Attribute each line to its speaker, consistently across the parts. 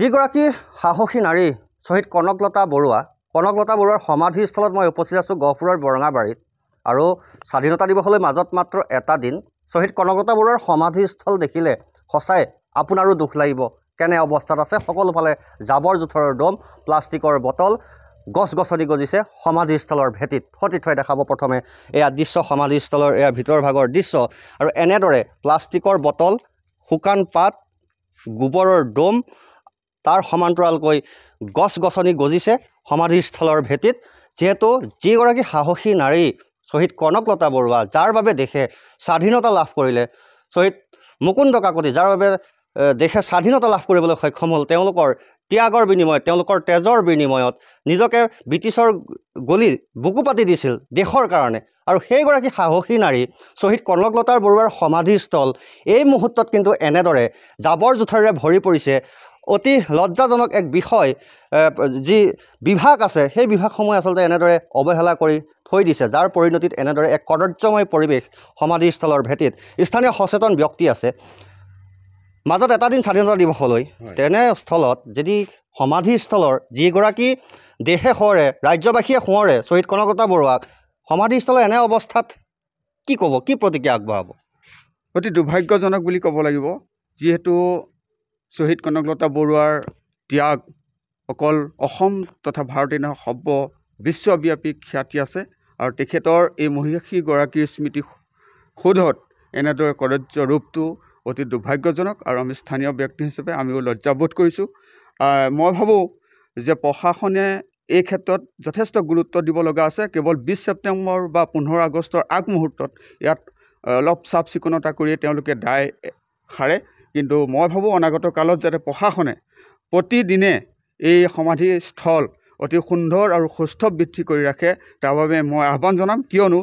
Speaker 1: যিগৰাকী সাহসী নাৰী শ্বহীদ কনকলতা বৰুৱা কনকলতা বৰুৱাৰ সমাধিস্থলত মই উপস্থিত আছোঁ গহপুৰৰ বৰঙাবাৰীত আৰু স্বাধীনতা দিৱসলৈ মাজত মাত্ৰ এটা দিন শ্বহীদ কনকলতা বৰুৱাৰ সমাধিস্থল দেখিলে সঁচাই আপোনাৰো দুখ লাগিব কেনে অৱস্থাত আছে সকলোফালে জাবৰ জোঁথৰৰ দম প্লাষ্টিকৰ বটল গছ গছনি গজিছে সমাধিস্থলৰ ভেটিত সতীৰ থৈ দেখাব প্ৰথমে এয়া দৃশ্য সমাধিস্থলৰ এয়া ভিতৰ ভাগৰ দৃশ্য আৰু এনেদৰে প্লাষ্টিকৰ বটল শুকান পাত গোবৰৰ দম তাৰ সমান্তৰালকৈ গছ গছনি গজিছে সমাধিস্থলৰ ভেটিত যিহেতু যিগৰাকী সাহসী নাৰী শ্বহীদ কনকলতা বৰুৱা যাৰ বাবে দেশে স্বাধীনতা লাভ কৰিলে শ্বহীদ মুকুন্দ কাকতি যাৰ বাবে দেশে স্বাধীনতা লাভ কৰিবলৈ সক্ষম হ'ল তেওঁলোকৰ ত্যাগৰ বিনিময়ত তেওঁলোকৰ তেজৰ বিনিময়ত নিজকে ব্ৰিটিছৰ গলি বুকু পাতি দিছিল দেশৰ কাৰণে আৰু সেইগৰাকী সাহসী নাৰী শ্বহীদ কনকলতাৰ বৰুৱাৰ সমাধিস্থল এই মুহূৰ্তত কিন্তু এনেদৰে জাবৰ জোথাৰে ভৰি পৰিছে অতি লজ্জাজনক এক বিষয় যি বিভাগ আছে সেই বিভাগসমূহে আচলতে এনেদৰে অৱহেলা কৰি থৈ দিছে যাৰ পৰিণতিত এনেদৰে এক কদৰ্যময় পৰিৱেশ সমাধিস্থলৰ ভেটিত স্থানীয় সচেতন ব্যক্তি আছে মাজত এটা দিন স্বাধীনতা দিৱসলৈ তেনেস্থলত যদি সমাধিস্থলৰ যিগৰাকী দেশে সোঁৱৰে ৰাজ্যবাসীয়ে সোঁৱৰে শ্বহীদ কনকতা বৰুৱাক সমাধিস্থলৰ এনে অৱস্থাত কি ক'ব কি প্ৰতিক্ৰিয়া আগবঢ়াব
Speaker 2: অতি দুৰ্ভাগ্যজনক বুলি ক'ব লাগিব যিহেতু শ্বহীদ কনকলতা বৰুৱাৰ ত্যাগ অকল অসম তথা ভাৰতীয় নহয় সব্য বিশ্বব্যাপী খ্যাতি আছে আৰু তেখেতৰ এই মহিষীগৰাকীৰ স্মৃতি সোধত এনেদৰে কদৰ্য ৰূপটো অতি দুৰ্ভাগ্যজনক আৰু আমি স্থানীয় ব্যক্তি হিচাপে আমিও লজ্জাবোধ কৰিছোঁ মই ভাবোঁ যে প্ৰশাসনে এই ক্ষেত্ৰত যথেষ্ট গুৰুত্ব দিব লগা আছে কেৱল বিছ ছেপ্টেম্বৰ বা পোন্ধৰ আগষ্টৰ আগমুহূৰ্তত ইয়াত অলপ চাফ চিকুণতা কৰিয়ে তেওঁলোকে দায় সাৰে কিন্তু মই ভাবোঁ অনাগত কালত যাতে প্ৰশাসনে প্ৰতিদিনে এই সমাধিস্থল অতি সুন্দৰ আৰু সুস্থ বৃদ্ধি কৰি ৰাখে তাৰ বাবে মই আহ্বান জনাম কিয়নো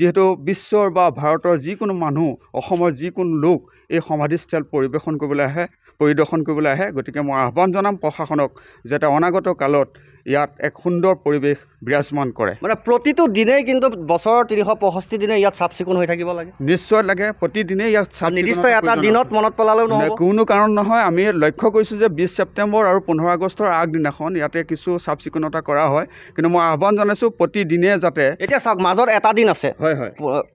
Speaker 2: যিহেতু বিশ্বৰ বা ভাৰতৰ যিকোনো মানুহ অসমৰ যিকোনো লোক এই সমাধিস্থল পৰিৱেশন কৰিবলৈ আহে পৰিদৰ্শন কৰিবলৈ আহে গতিকে মই আহ্বান জনাম প্ৰশাসনক যাতে অনাগত কালত ইয়াত এক সুন্দৰ পৰিৱেশ বিৰাজমান কৰে
Speaker 1: মানে প্ৰতিটো দিনেই কিন্তু বছৰৰ তিনিশ পঁষষ্ঠি দিনে ইয়াত চাফ চিকুণ হৈ থাকিব লাগে
Speaker 2: নিশ্চয় লাগে প্ৰতিদিনেই ইয়াত চাফ নিৰ্দিষ্ট এটা দিনত মনত পেলালেও নহয় কোনো কাৰণ নহয় আমি লক্ষ্য কৰিছোঁ যে বিছ ছেপ্টেম্বৰ আৰু পোন্ধৰ আগষ্টৰ আগদিনাখন ইয়াতে কিছু চাফ চিকুণতা কৰা হয় কিন্তু মই আহ্বান জনাইছোঁ প্ৰতিদিনে যাতে এতিয়া চাওক মাজত এটা দিন আছে হয় হয়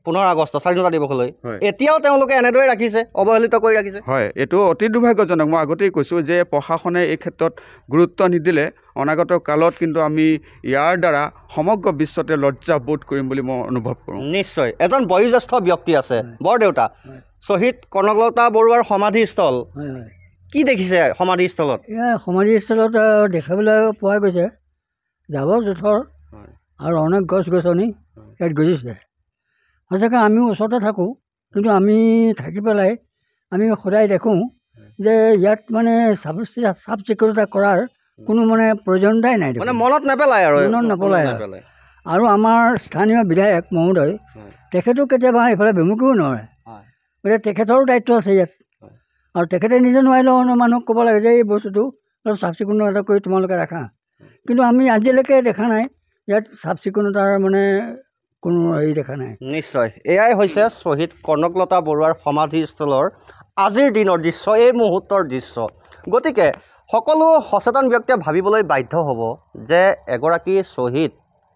Speaker 2: পোন্ধৰ আগষ্ট স্বাধীনতা দিৱসলৈ হয় এতিয়াও
Speaker 1: তেওঁলোকে এনেদৰে ৰাখিছে অৱহেলিত কৰি ৰাখিছে
Speaker 2: হয় এইটো অতি দুৰ্ভাগ্যজনক মই আগতেই কৈছোঁ যে প্ৰশাসনে এই ক্ষেত্ৰত গুৰুত্ব নিদিলে অনাগত কালত কিন্তু আমি ইয়াৰ দ্বাৰা সমগ্ৰ বিশ্বতে লজ্জা বোধ কৰিম বুলি মই অনুভৱ কৰোঁ নিশ্চয় এজন বয়োজ্যেষ্ঠ ব্যক্তি আছে বৰদেউতা
Speaker 1: শ্বহীদ কনকলতা বৰুৱাৰ সমাধিস্থল কি দেখিছে সমাধিস্থলত
Speaker 3: সমাধিস্থলত দেখাবলৈ পোৱা গৈছে জাবৰ জোঁথৰ আৰু অনেক গছ গছনি ইয়াত গজিছে সঁচাকৈ আমিও ওচৰতে থাকোঁ কিন্তু আমি থাকি পেলাই আমি সদায় দেখোঁ যে ইয়াত মানে চাফ চাফ চিকুণতা কৰাৰ কোনো মানে প্ৰয়োজনতাই নাই মনত
Speaker 1: নেপেলায় আৰু মনত নেপেলায় আৰু
Speaker 3: আৰু আমাৰ স্থানীয় বিধায়ক মহোদয় তেখেতো কেতিয়াবা এইফালে ভিমুকিও নোৱাৰে গতিকে তেখেতৰো দায়িত্ব আছে ইয়াত আৰু তেখেতে নিজে নোৱাৰিলেও অন্য মানুহক ক'ব লাগে যে এই বস্তুটো অলপ চাফ চিকুণতা কৰি তোমালোকে ৰাখা কিন্তু আমি আজিলৈকে দেখা নাই ইয়াত চাফ চিকুণতাৰ মানে কোনো হেৰি দেখা নাই নিশ্চয় এয়াই হৈছে শ্বহীদ কনকলতা বৰুৱাৰ
Speaker 1: সমাধিস্থলৰ আজিৰ দিনৰ দৃশ্য এই মুহূৰ্তৰ দৃশ্য গতিকে সকলো সচেতন ব্যক্তিয়ে ভাবিবলৈ বাধ্য হ'ব যে এগৰাকী শ্বহীদ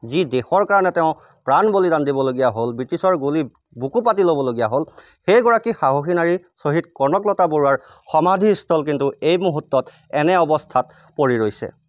Speaker 1: যি দেশৰ কাৰণে তেওঁ প্ৰাণ বলিদান দিবলগীয়া হ'ল ব্ৰিটিছৰ গুলি বুকু পাতি ল'বলগীয়া হ'ল সেইগৰাকী সাহসী নাৰী শ্বহীদ কনকলতা বৰুৱাৰ সমাধিস্থল কিন্তু এই মুহূৰ্তত এনে অৱস্থাত পৰি ৰৈছে